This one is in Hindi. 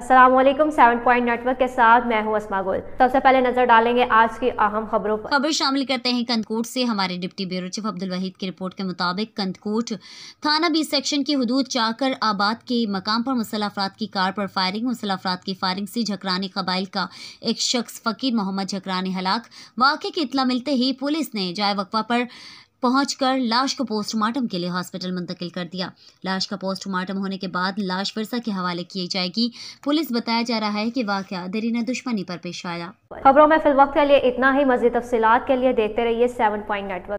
असलम सेवन पॉइंट नेटवर्क के साथ मैं हूं असमा गुल सबसे पहले नजर डालेंगे आज की अहम खबरों पर खबर शामिल करते हैं कंदकोट से हमारे deputy bureau chief Abdul Waheed की रिपोर्ट के मुताबिक कंदकोट थाना बी सेक्शन की हदूद चाकर आबाद के मकाम पर मुसल अफराद की कार पर फायरिंग मुसल अफराद की फायरिंग से झकरानी कबाइल का एक शख्स फकीर मोहम्मद झकरानी हलाक वाक़े की इतला मिलते ही पुलिस ने जाय वकवा पर पहुंचकर लाश को पोस्टमार्टम के लिए हॉस्पिटल मुंतकिल कर दिया लाश का पोस्टमार्टम होने के बाद लाश वर्षा के हवाले की जाएगी पुलिस बताया जा रहा है कि वाक़ दरीना दुश्मनी पर पेश आया खबरों में फिल वक्त के लिए इतना ही मजीद तफसीत के लिए देखते रहिए सेवन पॉइंट नेटवर्क